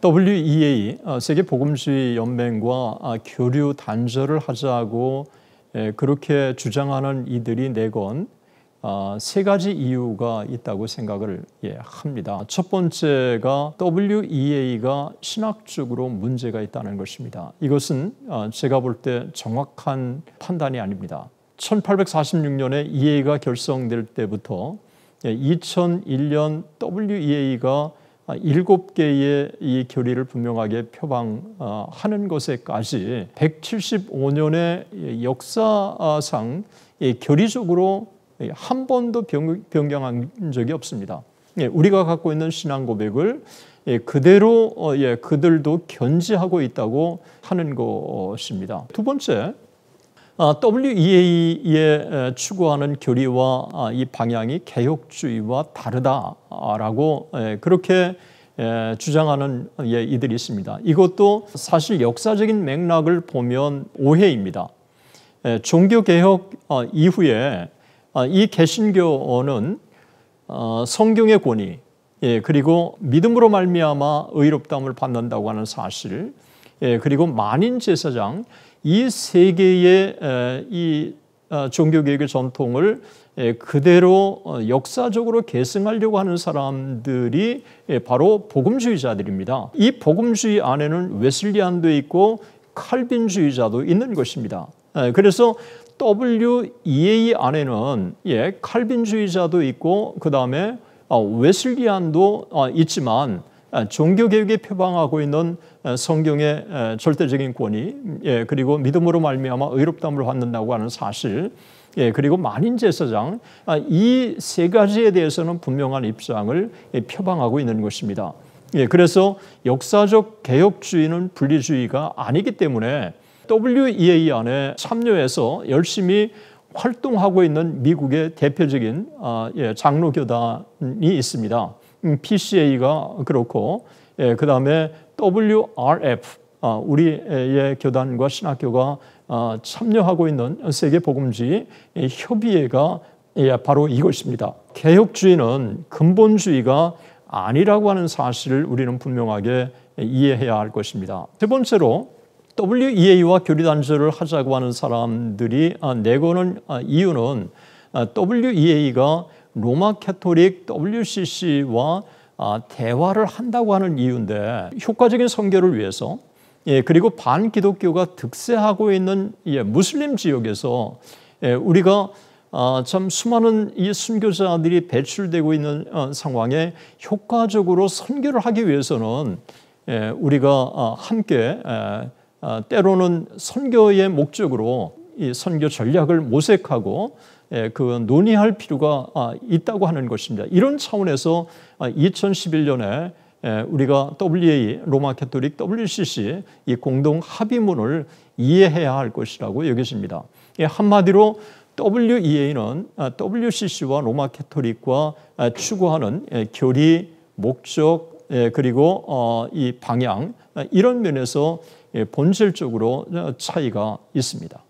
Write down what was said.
WEA 어, 세계 복음주의 연맹과 아, 교류 단절을 하자고 예, 그렇게 주장하는 이들이 내건 아, 세 가지 이유가 있다고 생각을 예, 합니다. 첫 번째가 WEA가 신학적으로 문제가 있다는 것입니다. 이것은 어, 제가 볼 때 정확한 판단이 아닙니다. 1846년에 EA가 결성될 때부터 2001년 예, WEA가 아, 일곱 개의 이 교리를 분명하게 표방하는 것에까지 175년의 역사상 교리적으로 한 번도 변경한 적이 없습니다. 예, 우리가 갖고 있는 신앙 고백을 예, 그대로 어, 예, 그들도 견지하고 있다고 하는 것입니다. 두 번째, 아, WEA의 추구하는 교리와 아, 이 방향이 개혁주의와 다르다라고 그렇게 주장하는 예, 이들이 있습니다. 이것도 사실 역사적인 맥락을 보면 오해입니다. 종교개혁 어, 이후에 아, 이 개신교는 어, 성경의 권위 예, 그리고 믿음으로 말미암아 의롭다을 받는다고 하는 사실 예, 그리고 만인 제사장 이 세 개의 이 어, 종교개혁의 전통을 그대로 어, 역사적으로 계승하려고 하는 사람들이 예, 바로 복음주의자들입니다. 이 복음주의 안에는 웨슬리안도 있고 칼빈주의자도 있는 것입니다. 그래서 WEA 안에는 예, 칼빈주의자도 있고 그 다음에 어, 웨슬리안도 있지만 아, 종교 개혁에 표방하고 있는 어, 성경의 어, 절대적인 권위, 예, 그리고 믿음으로 말미암아 의롭담을 받는다고 하는 사실, 예, 그리고 만인 제사장 아, 이세 가지에 대해서는 분명한 입장을 예, 표방하고 있는 것입니다. 그래서 역사적 개혁주의는 분리주의가 아니기 때문에 WEA 안에 참여해서 열심히 활동하고 있는 미국의 대표적인 아, 장로교단이 있습니다. 음, PCA가 그렇고 예, 그 다음에 WRF 아, 우리의 교단과 신학교가 아, 참여하고 있는 세계 복음주의 예, 협의회가 예, 바로 이것입니다. 개혁주의는 근본주의가 아니라고 하는 사실을 우리는 분명하게 이해해야 할 것입니다. 세 번째로 WEA와 교리 단절을 하자고 하는 사람들이 아, 내고는 아, 이유는 WEA가 로마 캐톨릭 WCC와 아, 대화를 한다고 하는 이유인데 효과적인 선교를 위해서 예, 그리고 반기독교가 득세하고 있는 예, 무슬림 지역에서 예, 우리가 아, 참 수많은 이 순교자들이 배출되고 있는 어, 상황에 효과적으로 선교를 하기 위해서는 예, 우리가 아, 함께 예, 때로는 선교의 목적으로 이 선교 전략을 모색하고 예, 그 논의할 필요가 아, 있다고 하는 것입니다. 이런 차원에서 2011년에 아, 예, 우리가 WA 로마 캐토릭 WCC 이 공동 합의문을 이해해야 할 것이라고 여겨집니다. 예, 한마디로 WEA는 아, WCC와 로마 캐토릭과 추구하는 교리, 목적 그리고 어, 이 방향 이런 면에서 본질적으로 차이가 있습니다.